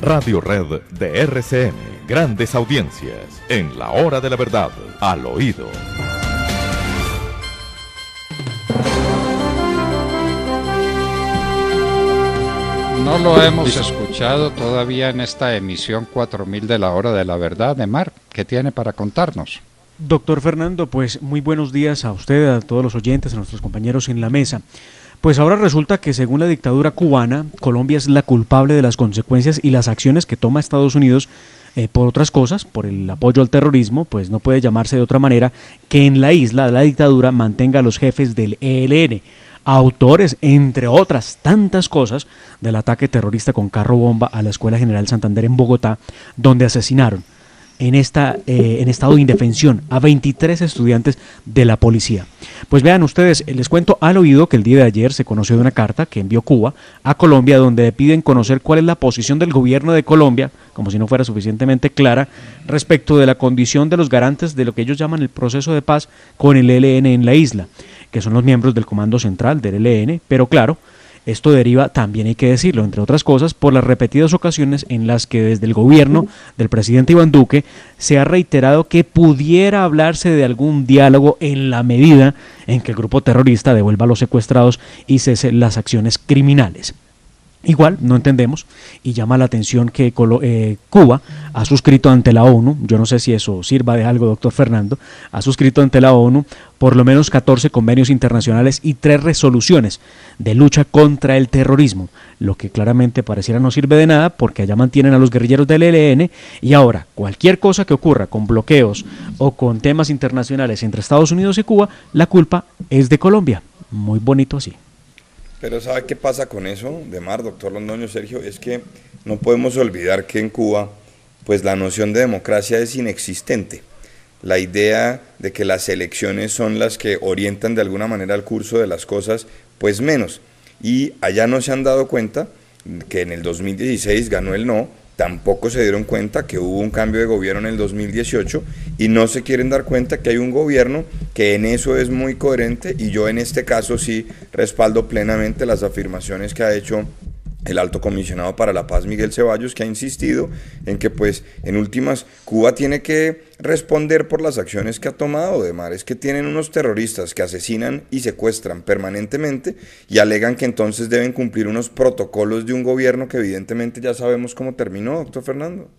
Radio Red de RCN, grandes audiencias, en la hora de la verdad, al oído. No lo hemos escuchado todavía en esta emisión 4000 de la hora de la verdad de Mar. ¿Qué tiene para contarnos? Doctor Fernando, pues muy buenos días a usted, a todos los oyentes, a nuestros compañeros en la mesa. Pues ahora resulta que según la dictadura cubana, Colombia es la culpable de las consecuencias y las acciones que toma Estados Unidos eh, por otras cosas, por el apoyo al terrorismo, pues no puede llamarse de otra manera que en la isla la dictadura mantenga a los jefes del ELN, autores, entre otras tantas cosas, del ataque terrorista con carro bomba a la Escuela General Santander en Bogotá, donde asesinaron en, esta, eh, en estado de indefensión a 23 estudiantes de la policía. Pues vean ustedes, eh, les cuento al oído que el día de ayer se conoció de una carta que envió Cuba a Colombia donde piden conocer cuál es la posición del gobierno de Colombia, como si no fuera suficientemente clara, respecto de la condición de los garantes de lo que ellos llaman el proceso de paz con el ELN en la isla, que son los miembros del Comando Central del ELN, pero claro, esto deriva, también hay que decirlo, entre otras cosas, por las repetidas ocasiones en las que desde el gobierno del presidente Iván Duque se ha reiterado que pudiera hablarse de algún diálogo en la medida en que el grupo terrorista devuelva a los secuestrados y cese las acciones criminales. Igual, no entendemos y llama la atención que eh, Cuba ha suscrito ante la ONU, yo no sé si eso sirva de algo, doctor Fernando, ha suscrito ante la ONU por lo menos 14 convenios internacionales y tres resoluciones de lucha contra el terrorismo, lo que claramente pareciera no sirve de nada porque allá mantienen a los guerrilleros del ELN y ahora cualquier cosa que ocurra con bloqueos o con temas internacionales entre Estados Unidos y Cuba, la culpa es de Colombia. Muy bonito así. Pero ¿sabe qué pasa con eso, de mar, doctor Londoño, Sergio? Es que no podemos olvidar que en Cuba, pues la noción de democracia es inexistente. La idea de que las elecciones son las que orientan de alguna manera el curso de las cosas, pues menos. Y allá no se han dado cuenta que en el 2016 ganó el no, tampoco se dieron cuenta que hubo un cambio de gobierno en el 2018 y no se quieren dar cuenta que hay un gobierno que en eso es muy coherente y yo en este caso sí respaldo plenamente las afirmaciones que ha hecho el alto comisionado para la paz Miguel Ceballos que ha insistido en que pues en últimas Cuba tiene que responder por las acciones que ha tomado de Es que tienen unos terroristas que asesinan y secuestran permanentemente y alegan que entonces deben cumplir unos protocolos de un gobierno que evidentemente ya sabemos cómo terminó, doctor Fernando.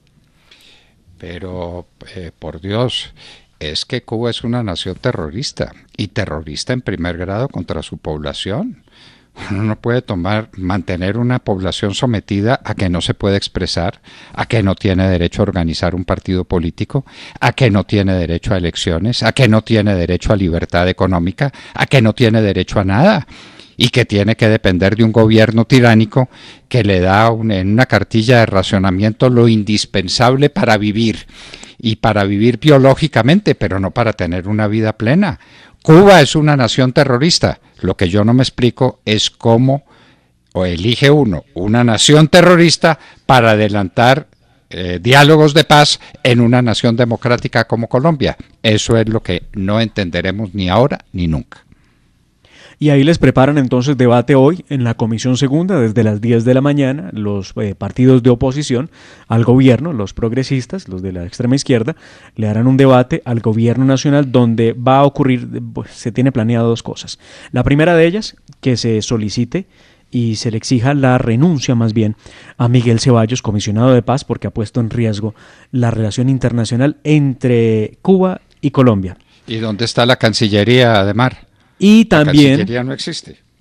Pero eh, por Dios, es que Cuba es una nación terrorista y terrorista en primer grado contra su población uno no puede tomar, mantener una población sometida a que no se puede expresar, a que no tiene derecho a organizar un partido político, a que no tiene derecho a elecciones, a que no tiene derecho a libertad económica, a que no tiene derecho a nada y que tiene que depender de un gobierno tiránico que le da en una cartilla de racionamiento lo indispensable para vivir y para vivir biológicamente, pero no para tener una vida plena. Cuba es una nación terrorista. Lo que yo no me explico es cómo o elige uno una nación terrorista para adelantar eh, diálogos de paz en una nación democrática como Colombia. Eso es lo que no entenderemos ni ahora ni nunca. Y ahí les preparan entonces debate hoy en la Comisión Segunda desde las 10 de la mañana los eh, partidos de oposición al gobierno, los progresistas, los de la extrema izquierda, le harán un debate al gobierno nacional donde va a ocurrir, pues, se tiene planeado dos cosas. La primera de ellas, que se solicite y se le exija la renuncia más bien a Miguel Ceballos, comisionado de paz, porque ha puesto en riesgo la relación internacional entre Cuba y Colombia. ¿Y dónde está la Cancillería de Mar? Y también...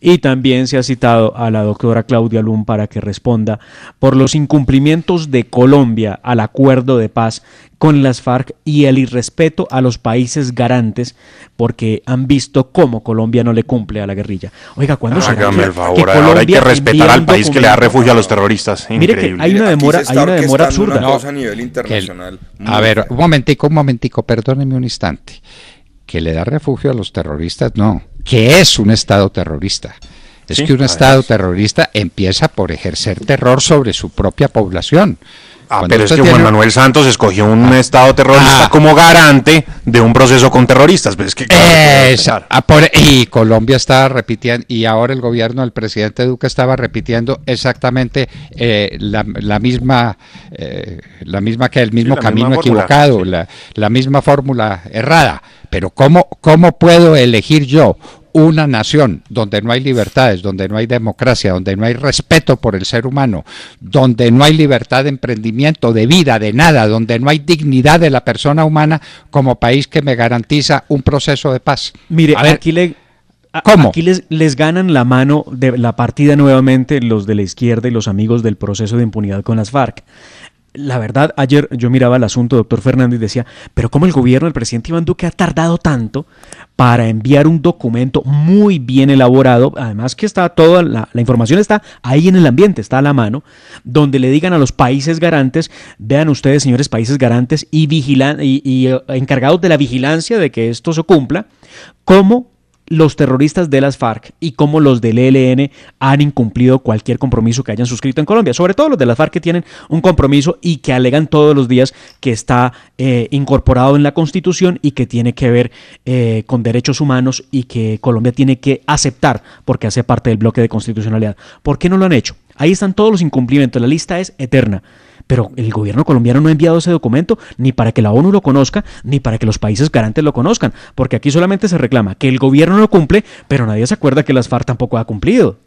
Y también se ha citado a la doctora Claudia Lum para que responda por los incumplimientos de Colombia al acuerdo de paz con las FARC y el irrespeto a los países garantes porque han visto cómo Colombia no le cumple a la guerrilla. Oiga, cuando se Hágame el favor, ahora hay que respetar al país que le da refugio a los terroristas. hay una demora, hay una demora absurda. a ver, un momentico, un momentico, perdóneme un instante que le da refugio a los terroristas, no, que es un Estado terrorista. Es que un Estado terrorista empieza por ejercer terror sobre su propia población, Ah, pero es que Juan Manuel Santos escogió un ah. Estado terrorista ah. como garante de un proceso con terroristas. es que, ah, y Colombia estaba repitiendo, y ahora el gobierno del presidente Duque estaba repitiendo exactamente eh, la, misma eh, la misma que el mismo camino equivocado, la, misma fórmula errada. Pero ¿cómo, ¿cómo puedo elegir yo una nación donde no hay libertades, donde no hay democracia, donde no hay respeto por el ser humano, donde no hay libertad de emprendimiento, de vida, de nada, donde no hay dignidad de la persona humana como país que me garantiza un proceso de paz. Mire, a ver, aquí Aquí les, les, ganan la mano de la partida nuevamente los de la izquierda y los amigos del proceso de impunidad con las FARC la verdad, ayer yo miraba el asunto, doctor Fernández, y decía, pero ¿cómo el gobierno del presidente Iván Duque ha tardado tanto para enviar un documento muy bien elaborado? Además que está toda la, información está ahí en el ambiente, está a la mano, donde le digan a los países garantes, vean ustedes, señores países garantes y, vigilan y eh, encargados de la vigilancia de que esto se cumpla, cómo los terroristas de las FARC y cómo los del ELN han incumplido cualquier compromiso que hayan suscrito en Colombia, sobre todo los de las FARC que tienen un compromiso y que alegan todos los días que está eh, incorporado en la Constitución y que tiene que ver eh, con derechos humanos y que Colombia tiene que aceptar porque hace parte del bloque de constitucionalidad. ¿Por qué no lo han hecho? Ahí están todos los incumplimientos, la lista es eterna pero el gobierno colombiano no ha enviado ese documento ni para que la ONU lo conozca, ni para que los países garantes lo conozcan, porque aquí solamente se reclama que el gobierno lo cumple, pero nadie se acuerda que las FARC tampoco ha cumplido.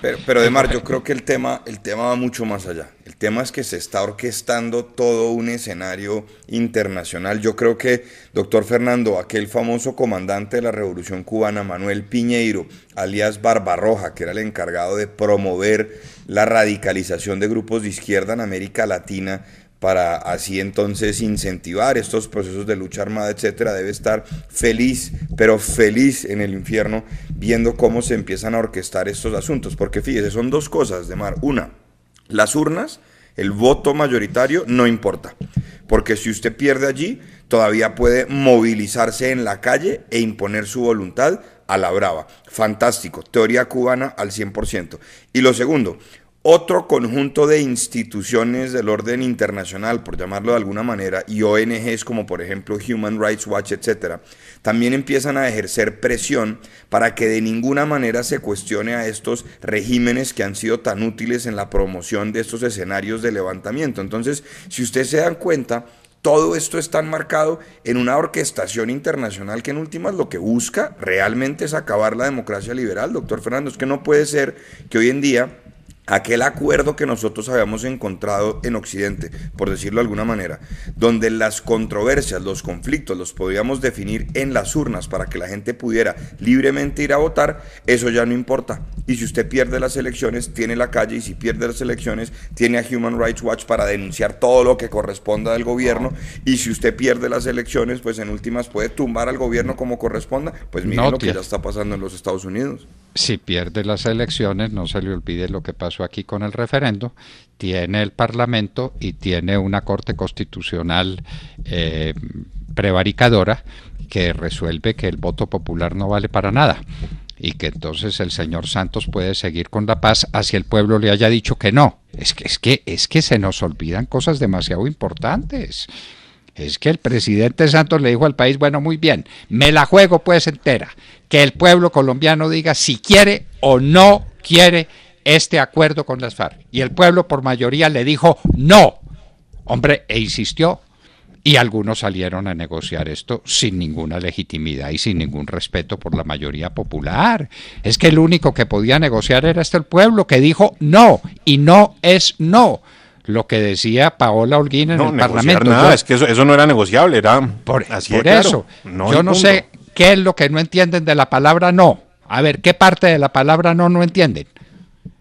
Pero, pero Demar, yo creo que el tema, el tema va mucho más allá. El tema es que se está orquestando todo un escenario internacional. Yo creo que, doctor Fernando, aquel famoso comandante de la Revolución Cubana, Manuel Piñeiro, alias Barbarroja, que era el encargado de promover la radicalización de grupos de izquierda en América Latina, para así entonces incentivar estos procesos de lucha armada, etcétera, debe estar feliz, pero feliz en el infierno, viendo cómo se empiezan a orquestar estos asuntos. Porque fíjese, son dos cosas de mar. Una, las urnas, el voto mayoritario no importa. Porque si usted pierde allí, todavía puede movilizarse en la calle e imponer su voluntad a la brava. Fantástico. Teoría cubana al 100%. Y lo segundo, otro conjunto de instituciones del orden internacional, por llamarlo de alguna manera, y ONGs como por ejemplo Human Rights Watch, etcétera, también empiezan a ejercer presión para que de ninguna manera se cuestione a estos regímenes que han sido tan útiles en la promoción de estos escenarios de levantamiento. Entonces, si ustedes se dan cuenta, todo esto está enmarcado en una orquestación internacional que en últimas lo que busca realmente es acabar la democracia liberal, doctor Fernando. Es que no puede ser que hoy en día aquel acuerdo que nosotros habíamos encontrado en Occidente, por decirlo de alguna manera, donde las controversias, los conflictos los podíamos definir en las urnas para que la gente pudiera libremente ir a votar, eso ya no importa. Y si usted pierde las elecciones, tiene la calle y si pierde las elecciones, tiene a Human Rights Watch para denunciar todo lo que corresponda del gobierno y si usted pierde las elecciones, pues en últimas puede tumbar al gobierno como corresponda, pues mira lo que ya está pasando en los Estados Unidos. Si pierde las elecciones, no se le olvide lo que pasó aquí con el referendo, tiene el Parlamento y tiene una Corte Constitucional eh, prevaricadora que resuelve que el voto popular no vale para nada y que entonces el señor Santos puede seguir con la paz hacia el pueblo le haya dicho que no. Es que es que es que se nos olvidan cosas demasiado importantes. Es que el presidente Santos le dijo al país, bueno, muy bien, me la juego pues entera, que el pueblo colombiano diga si quiere o no quiere este acuerdo con las FARC. Y el pueblo por mayoría le dijo no. Hombre, e insistió. Y algunos salieron a negociar esto sin ninguna legitimidad y sin ningún respeto por la mayoría popular. Es que el único que podía negociar era este el pueblo que dijo no y no es no lo que decía Paola Holguín en el Parlamento. Nada, es que eso, eso, no era negociable, era por, así por eso. no yo no sé qué es lo que no entienden de la palabra no. A ver, ¿qué parte de la palabra no no entienden?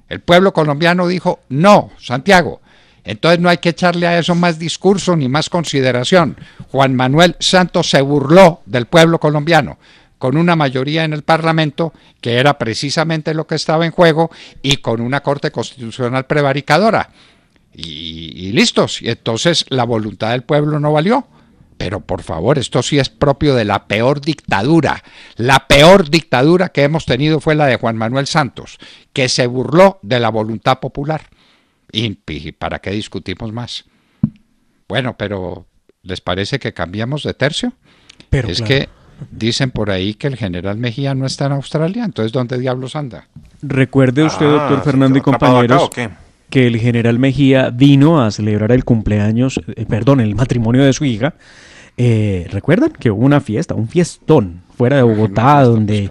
El pueblo colombiano dijo, no, Santiago. Entonces no hay que echarle a eso más discurso ni más consideración. Juan Manuel Santos se burló del pueblo colombiano con una mayoría en el Parlamento, que era precisamente lo que estaba en juego, y con una Corte Constitucional prevaricadora. Y, y listos. Y entonces la voluntad del pueblo no valió. Pero por favor, esto sí es propio de la peor dictadura. La peor dictadura que hemos tenido fue la de Juan Manuel Santos, que se burló de la voluntad popular. ¿Y, para qué discutimos más? Bueno, pero ¿les parece que cambiamos de tercio? Pero es que dicen por ahí que el general Mejía no está en Australia, entonces ¿dónde diablos anda? Recuerde usted, doctor ah, Fernando y compañeros, que el general Mejía vino a celebrar el cumpleaños, eh, perdón, el matrimonio de su hija eh, recuerdan que hubo una fiesta, un fiestón fuera de Bogotá, donde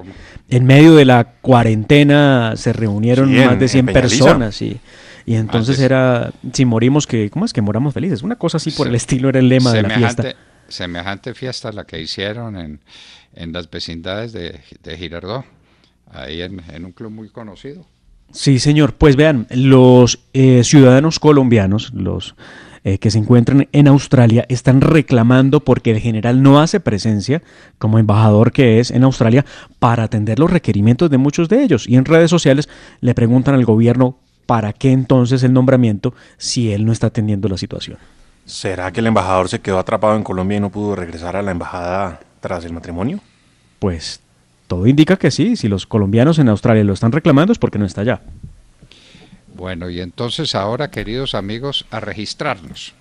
en medio de la cuarentena se reunieron más de 100 personas y, ah, entonces era, si morimos, que, ¿cómo es que moramos felices? Una cosa así por el estilo era el lema de la fiesta. Semejante fiesta la que hicieron en, las vecindades de, de Girardot, ahí en, un club muy conocido. Sí, señor. Pues vean, los eh, ciudadanos colombianos, los eh, que se encuentran en Australia están reclamando porque el general no hace presencia como embajador que es en Australia para atender los requerimientos de muchos de ellos. Y en redes sociales le preguntan al gobierno para qué entonces el nombramiento si él no está atendiendo la situación. ¿Será que el embajador se quedó atrapado en Colombia y no pudo regresar a la embajada tras el matrimonio? Pues todo indica que sí, si los colombianos en Australia lo están reclamando es porque no está allá. Bueno, y entonces ahora, queridos amigos, a registrarnos.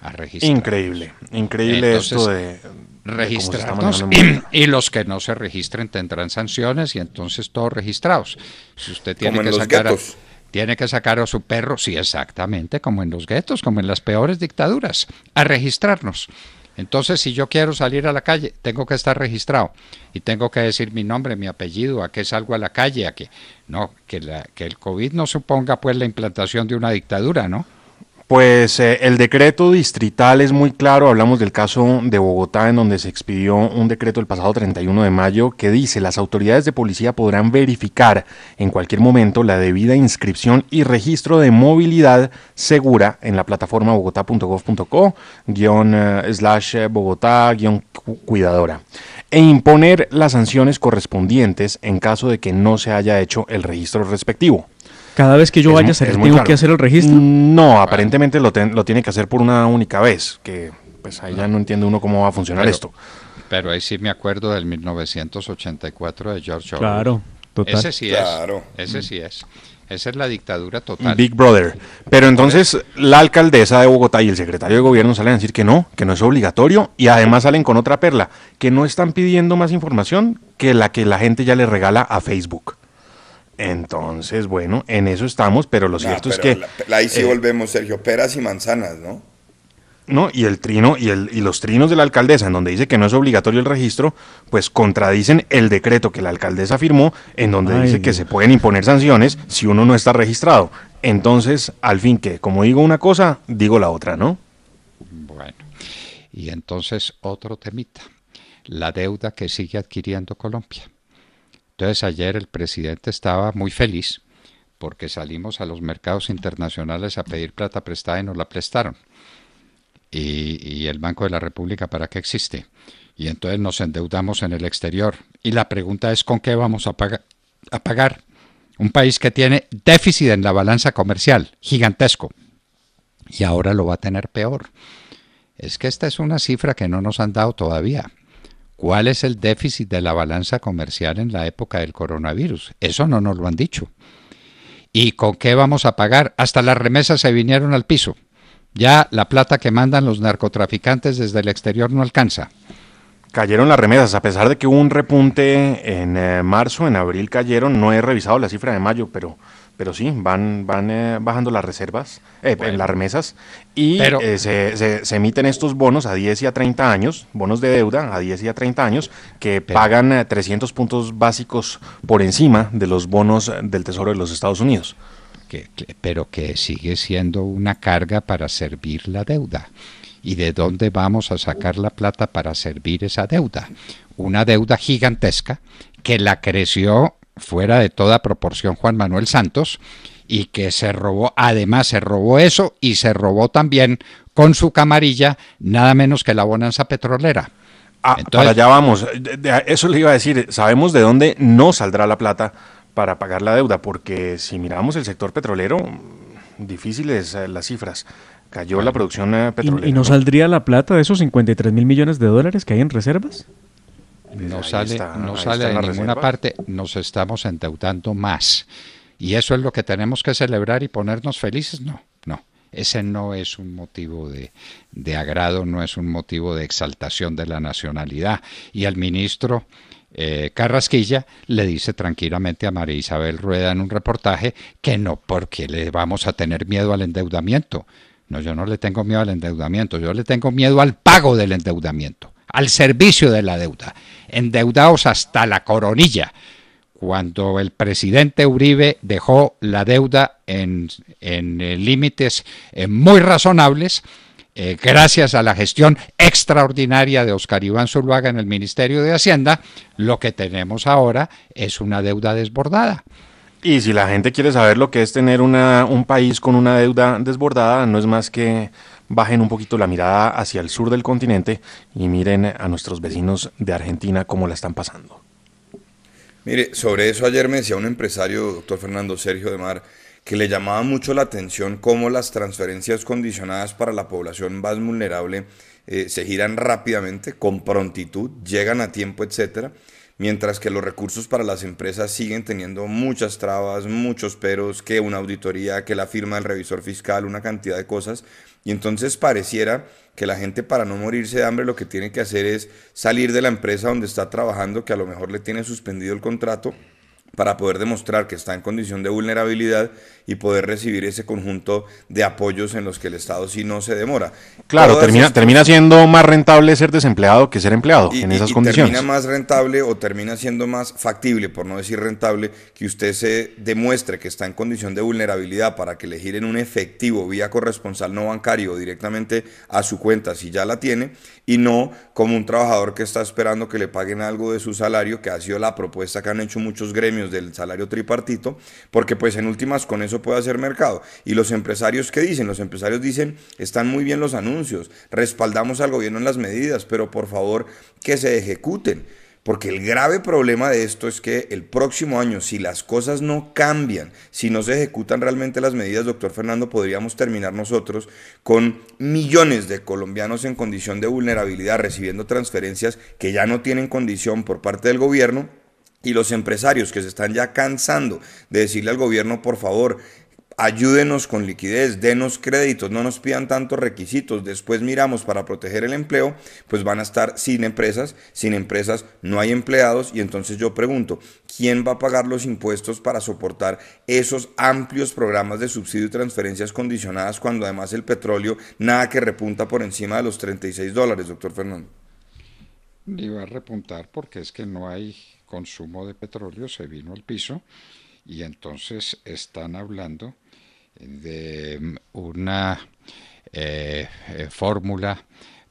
A Increíble, increíble esto de registrarnos y, los que no se registren tendrán sanciones y entonces todos registrados. Si usted tiene que sacar a, tiene que sacar a su perro, sí, exactamente, como en los guetos, como en las peores dictaduras, a registrarnos. Entonces, si yo quiero salir a la calle, tengo que estar registrado y tengo que decir mi nombre, mi apellido, a qué salgo a la calle, a que No, que, la, que el COVID no suponga pues la implantación de una dictadura, ¿no? Pues eh, el decreto distrital es muy claro, hablamos del caso de Bogotá en donde se expidió un decreto el pasado 31 de mayo que dice las autoridades de policía podrán verificar en cualquier momento la debida inscripción y registro de movilidad segura en la plataforma bogotá.gov.co guión eh, slash eh, Bogotá guión cuidadora e imponer las sanciones correspondientes en caso de que no se haya hecho el registro respectivo. Cada vez que yo vaya a hacer, tengo que hacer el registro. No, aparentemente lo, lo, tiene que hacer por una única vez, que pues ahí ya no entiende uno cómo va a funcionar esto. Pero ahí sí me acuerdo del 1984 de George Orwell. Claro, total. Ese sí es. Ese sí es. Esa es la dictadura total. Big Brother. Pero entonces la alcaldesa de Bogotá y el secretario de gobierno salen a decir que no, que no es obligatorio y además salen con otra perla, que no están pidiendo más información que la que la gente ya le regala a Facebook. Entonces, bueno, en eso estamos, pero lo cierto es que... La, ahí sí eh, volvemos, Sergio, peras y manzanas, ¿no? No, y el trino y, el, los trinos de la alcaldesa, en donde dice que no es obligatorio el registro, pues contradicen el decreto que la alcaldesa firmó, en donde dice que se pueden imponer sanciones si uno no está registrado. Entonces, al fin que, como digo una cosa, digo la otra, ¿no? Bueno, y entonces otro temita, la deuda que sigue adquiriendo Colombia. Entonces ayer el presidente estaba muy feliz porque salimos a los mercados internacionales a pedir plata prestada y nos la prestaron. Y, el Banco de la República para qué existe. Y entonces nos endeudamos en el exterior. Y la pregunta es con qué vamos a, pagar? a pagar. Un país que tiene déficit en la balanza comercial, gigantesco. Y ahora lo va a tener peor. Es que esta es una cifra que no nos han dado todavía. ¿Cuál es el déficit de la balanza comercial en la época del coronavirus? Eso no nos lo han dicho. ¿Y con qué vamos a pagar? Hasta las remesas se vinieron al piso. Ya la plata que mandan los narcotraficantes desde el exterior no alcanza. Cayeron las remesas, a pesar de que hubo un repunte en eh, marzo, en abril cayeron, no he revisado la cifra de mayo, pero pero sí, van, van eh, bajando las reservas, eh, en las remesas, y eh, se, emiten estos bonos a 10 y a 30 años, bonos de deuda a 10 y a 30 años, que pagan 300 puntos básicos por encima de los bonos del Tesoro de los Estados Unidos. pero que sigue siendo una carga para servir la deuda. ¿Y de dónde vamos a sacar la plata para servir esa deuda? Una deuda gigantesca que la creció fuera de toda proporción Juan Manuel Santos y que se robó, además se robó eso y se robó también con su camarilla nada menos que la bonanza petrolera. Ah, Entonces, allá vamos, eso le iba a decir, sabemos de dónde no saldrá la plata para pagar la deuda, porque si miramos el sector petrolero, difíciles eh, las cifras. Cayó la producción petrolera. Eh, ¿Y, y no saldría la plata de esos 53 mil millones de dólares que hay en reservas? no sale, no sale de ninguna parte, nos estamos endeudando más. Y eso es lo que tenemos que celebrar y ponernos felices, no, no. Ese no es un motivo de, de agrado, no es un motivo de exaltación de la nacionalidad. Y al ministro eh, Carrasquilla le dice tranquilamente a María Isabel Rueda en un reportaje que no porque le vamos a tener miedo al endeudamiento. No, yo no le tengo miedo al endeudamiento, yo le tengo miedo al pago del endeudamiento al servicio de la deuda, endeudados hasta la coronilla, cuando el presidente Uribe dejó la deuda en, eh, límites eh, muy razonables, eh, gracias a la gestión extraordinaria de Oscar Iván Zuluaga en el Ministerio de Hacienda, lo que tenemos ahora es una deuda desbordada. Y si la gente quiere saber lo que es tener una, un país con una deuda desbordada, no es más que bajen un poquito la mirada hacia el sur del continente y miren a nuestros vecinos de Argentina cómo la están pasando. Mire, sobre eso ayer me decía un empresario, doctor Fernando Sergio de Mar, que le llamaba mucho la atención cómo las transferencias condicionadas para la población más vulnerable eh, se giran rápidamente, con prontitud, llegan a tiempo, etcétera mientras que los recursos para las empresas siguen teniendo muchas trabas, muchos peros, que una auditoría, que la firma del revisor fiscal, una cantidad de cosas. Y entonces pareciera que la gente para no morirse de hambre lo que tiene que hacer es salir de la empresa donde está trabajando, que a lo mejor le tiene suspendido el contrato, para poder demostrar que está en condición de vulnerabilidad y poder recibir ese conjunto de apoyos en los que el Estado sí no se demora. Claro, termina, termina siendo más rentable ser desempleado que ser empleado en esas condiciones. Termina más rentable o termina siendo más factible, por no decir rentable, que usted se demuestre que está en condición de vulnerabilidad para que le giren un efectivo vía corresponsal no bancario directamente a su cuenta si ya la tiene y no como un trabajador que está esperando que le paguen algo de su salario, que ha sido la propuesta que han hecho muchos gremios del salario tripartito, porque pues en últimas con eso puede hacer mercado. Y los empresarios, ¿qué dicen? Los empresarios dicen, están muy bien los anuncios, respaldamos al gobierno en las medidas, pero por favor que se ejecuten. Porque el grave problema de esto es que el próximo año, si las cosas no cambian, si no se ejecutan realmente las medidas, doctor Fernando, podríamos terminar nosotros con millones de colombianos en condición de vulnerabilidad recibiendo transferencias que ya no tienen condición por parte del gobierno y los empresarios que se están ya cansando de decirle al gobierno, por favor, ayúdenos con liquidez, denos créditos, no nos pidan tantos requisitos, después miramos para proteger el empleo, pues van a estar sin empresas, sin empresas no hay empleados y entonces yo pregunto, ¿quién va a pagar los impuestos para soportar esos amplios programas de subsidio y transferencias condicionadas cuando además el petróleo nada que repunta por encima de los 36 dólares, doctor Fernando? Ni va a repuntar porque es que no hay consumo de petróleo se vino al piso y entonces están hablando de mm, una eh, eh, fórmula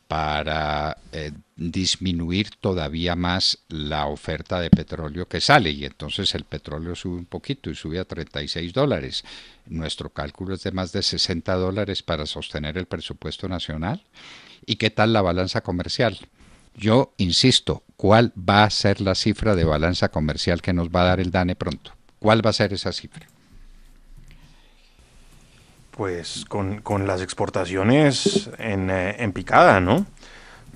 para eh, disminuir todavía más la oferta de petróleo que sale y entonces el petróleo sube un poquito y sube a 36 dólares. Nuestro cálculo es de más de 60 dólares para sostener el presupuesto nacional. ¿Y qué tal la balanza comercial? Yo insisto, ¿cuál va a ser la cifra de balanza comercial que nos va a dar el DANE pronto? ¿Cuál va a ser esa cifra? Pues con, las exportaciones eh, en, picada, ¿no?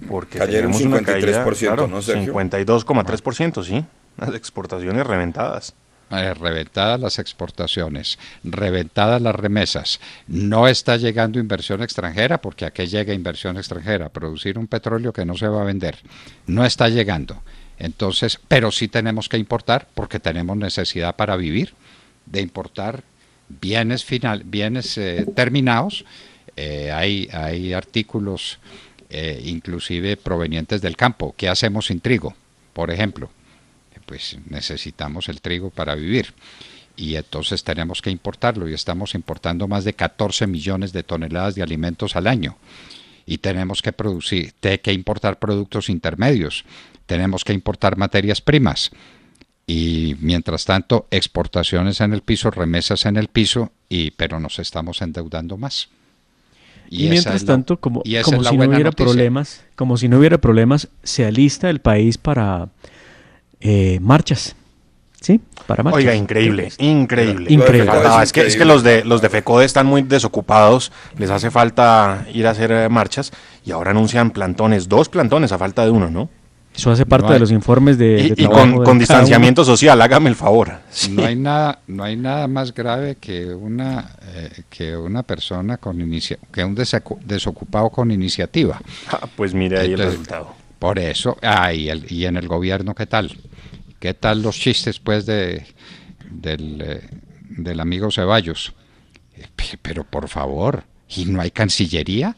porque un 53%, una caída, 52,3%, sí. Las exportaciones reventadas. Eh, reventadas las exportaciones, reventadas las remesas, no está llegando inversión extranjera, porque a qué llega inversión extranjera, producir un petróleo que no se va a vender, no está llegando. Entonces, pero sí tenemos que importar porque tenemos necesidad para vivir de importar bienes final, bienes eh, terminados. Eh, hay, hay artículos inclusive provenientes del campo. ¿Qué hacemos sin trigo, por ejemplo? pues necesitamos el trigo para vivir y entonces tenemos que importarlo y estamos importando más de 14 millones de toneladas de alimentos al año y tenemos que producir, que importar productos intermedios, tenemos que importar materias primas y mientras tanto exportaciones en el piso, remesas en el piso y pero nos estamos endeudando más. Y, mientras tanto, como, si no hubiera problemas, como si no hubiera problemas, se alista el país para eh, marchas. ¿Sí? Para marchas. Oiga, increíble, increíble. Increíble. Ah, es, que, es que los de los de FECODE están muy desocupados, les hace falta ir a hacer eh, marchas y ahora anuncian plantones, dos plantones a falta de uno, ¿no? Eso hace parte de los informes de... Y, con, distanciamiento social, hágame el favor. No, hay nada, no hay nada más grave que una, eh, que una persona con que un desocupado con iniciativa. Ah, pues mire ahí el resultado. Por eso, ah, y, y en el gobierno, ¿qué tal? ¿Qué tal los chistes, pues, de, del, eh, del amigo Ceballos? Eh, pero por favor, ¿y no hay Cancillería?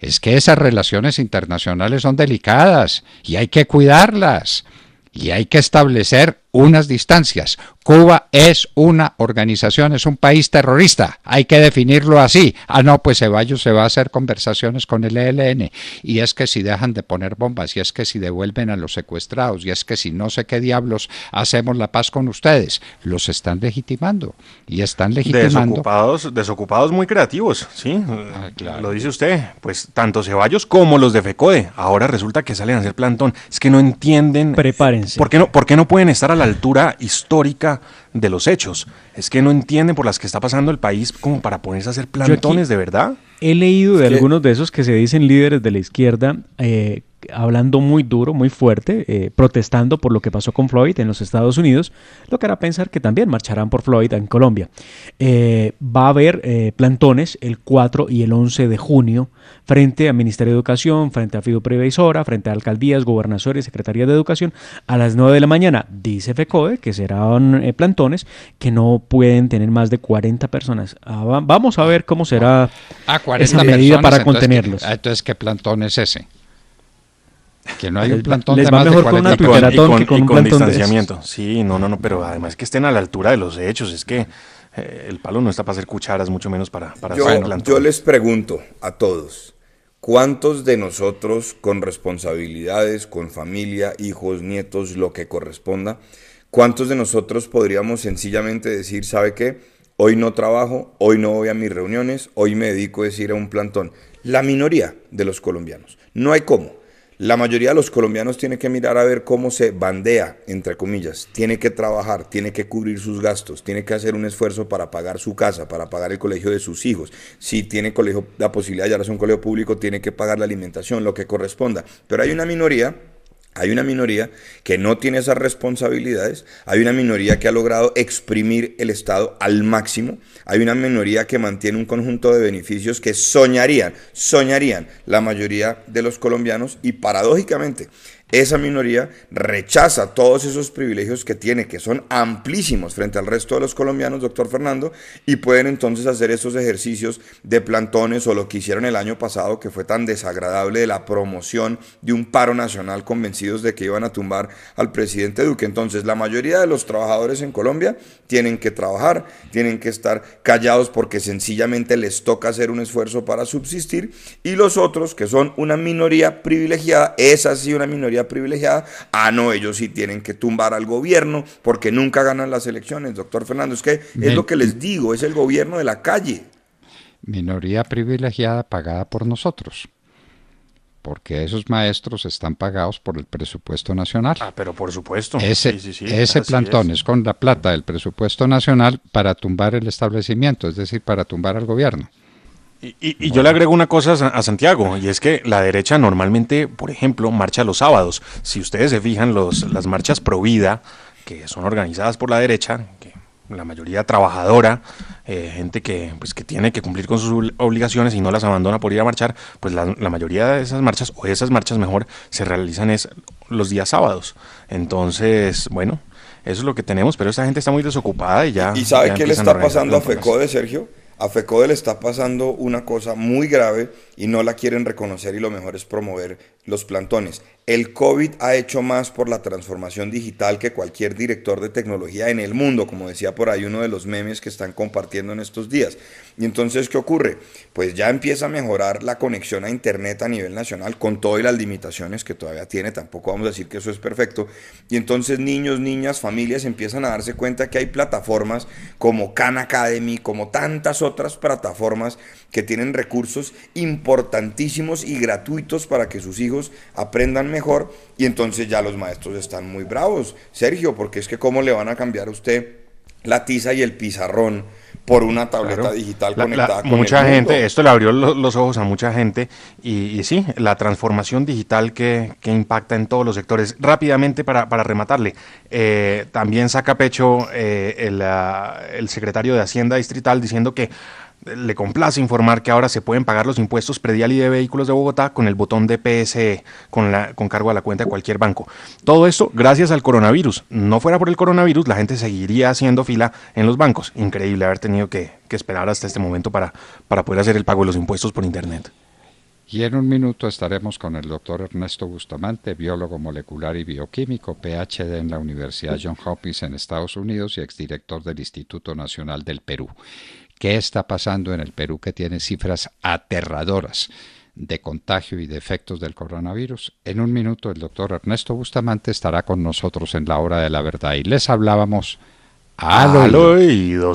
Es que esas relaciones internacionales son delicadas y hay que cuidarlas y hay que establecer unas distancias. Cuba es una organización, es un país terrorista. Hay que definirlo así. Ah, no, pues Ceballos se va a hacer conversaciones con el ELN. Y es que si dejan de poner bombas, y es que si devuelven a los secuestrados, y es que si no sé qué diablos hacemos la paz con ustedes, los están legitimando. Y están legitimando. Desocupados, desocupados muy creativos, sí. Ah, Lo dice usted. Pues tanto Ceballos como los de FECODE. Ahora resulta que salen a hacer plantón. Es que no entienden. Prepárense. ¿Por qué no, por qué no pueden estar a la altura histórica de los hechos. Es que no entienden por las que está pasando el país como para ponerse a hacer plantones de verdad. He leído de algunos de esos que se dicen líderes de la izquierda eh, hablando muy duro, muy fuerte, eh, protestando por lo que pasó con Floyd en los Estados Unidos, lo que hará pensar que también marcharán por Floyd en Colombia. Eh, va a haber eh, plantones el 4 y el 11 de junio frente al Ministerio de Educación, frente a Previsora, frente a alcaldías, gobernadores, Secretaría de Educación, a las 9 de la mañana. Dice FECODE que serán plantones que no pueden tener más de 40 personas. Ah, vamos a ver cómo será ah, a esa medida para contenerlos. Ah, entonces, ¿qué plantón es ese? Que no hay un plantón de va y con, que con, distanciamiento. sí, no, no, no, pero además que estén a la altura de los hechos, es que eh, el palo no está para hacer cucharas, mucho menos para, hacer un plantón. Yo les pregunto a todos, ¿cuántos de nosotros con responsabilidades, con familia, hijos, nietos, lo que corresponda, cuántos de nosotros podríamos sencillamente decir, ¿sabe qué? Hoy no trabajo, hoy no voy a mis reuniones, hoy me dedico a ir a un plantón. La minoría de los colombianos. No hay cómo. La mayoría de los colombianos tiene que mirar a ver cómo se bandea, entre comillas. Tiene que trabajar, tiene que cubrir sus gastos, tiene que hacer un esfuerzo para pagar su casa, para pagar el colegio de sus hijos. Si tiene colegio, la posibilidad de llevarse a un colegio público, tiene que pagar la alimentación, lo que corresponda. Pero hay una minoría hay una minoría que no tiene esas responsabilidades, hay una minoría que ha logrado exprimir el Estado al máximo hay una minoría que mantiene un conjunto de beneficios que soñarían, soñarían la mayoría de los colombianos y paradójicamente esa minoría rechaza todos esos privilegios que tiene, que son amplísimos frente al resto de los colombianos, doctor Fernando, y pueden entonces hacer esos ejercicios de plantones o lo que hicieron el año pasado, que fue tan desagradable de la promoción de un paro nacional convencidos de que iban a tumbar al presidente Duque. Entonces, la mayoría de los trabajadores en Colombia tienen que trabajar, tienen que estar callados porque sencillamente les toca hacer un esfuerzo para subsistir, y los otros, que son una minoría privilegiada, es así una minoría privilegiada, ah, no, ellos sí tienen que tumbar al gobierno porque nunca ganan las elecciones, doctor Fernando. Es que es lo que les digo, es el gobierno de la calle. Minoría privilegiada pagada por nosotros porque esos maestros están pagados por el presupuesto nacional. Ah, pero por supuesto. Ese, ese plantón es. con la plata del presupuesto nacional para tumbar el establecimiento, es decir, para tumbar al gobierno. Y, yo le agrego una cosa a Santiago, y es que la derecha normalmente, por ejemplo, marcha los sábados. Si ustedes se fijan, los, las marchas pro vida, que son organizadas por la derecha, que la mayoría trabajadora, eh, gente que, pues, que tiene que cumplir con sus obligaciones y no las abandona por ir a marchar, pues la, mayoría de esas marchas, o esas marchas mejor, se realizan es los días sábados. Entonces, bueno, eso es lo que tenemos, pero esa gente está muy desocupada y ya... ¿Y sabe qué le está pasando a FECODE, Sergio? A FECODE le está pasando una cosa muy grave y no la quieren reconocer y lo mejor es promover los plantones. El COVID ha hecho más por la transformación digital que cualquier director de tecnología en el mundo, como decía por ahí uno de los memes que están compartiendo en estos días. Y entonces, ¿qué ocurre? Pues ya empieza a mejorar la conexión a Internet a nivel nacional, con todas y las limitaciones que todavía tiene, tampoco vamos a decir que eso es perfecto. Y entonces niños, niñas, familias empiezan a darse cuenta que hay plataformas como Khan Academy, como tantas otras plataformas que tienen recursos importantísimos y gratuitos para que sus hijos aprendan mejor mejor y entonces ya los maestros están muy bravos, Sergio, porque es que cómo le van a cambiar a usted la tiza y el pizarrón por una tableta digital conectada con mucha gente esto le abrió los, ojos a mucha gente y, sí la transformación digital que, impacta en todos los sectores rápidamente para, para rematarle eh, también saca pecho eh, el, ah, el secretario de hacienda distrital diciendo que le complace informar que ahora se pueden pagar los impuestos predial y de vehículos de Bogotá con el botón de PSE, con, cargo a la cuenta de cualquier banco. Todo esto gracias al coronavirus. No fuera por el coronavirus, la gente seguiría haciendo fila en los bancos. Increíble haber tenido que, esperar hasta este momento para, para poder hacer el pago de los impuestos por Internet. Y en un minuto estaremos con el doctor Ernesto Bustamante, biólogo molecular y bioquímico, PhD en la Universidad John Hopkins en Estados Unidos y exdirector del Instituto Nacional del Perú qué está pasando en el Perú que tiene cifras aterradoras de contagio y de efectos del coronavirus. En un minuto el doctor Ernesto Bustamante estará con nosotros en la hora de la verdad y les hablábamos al, al oído.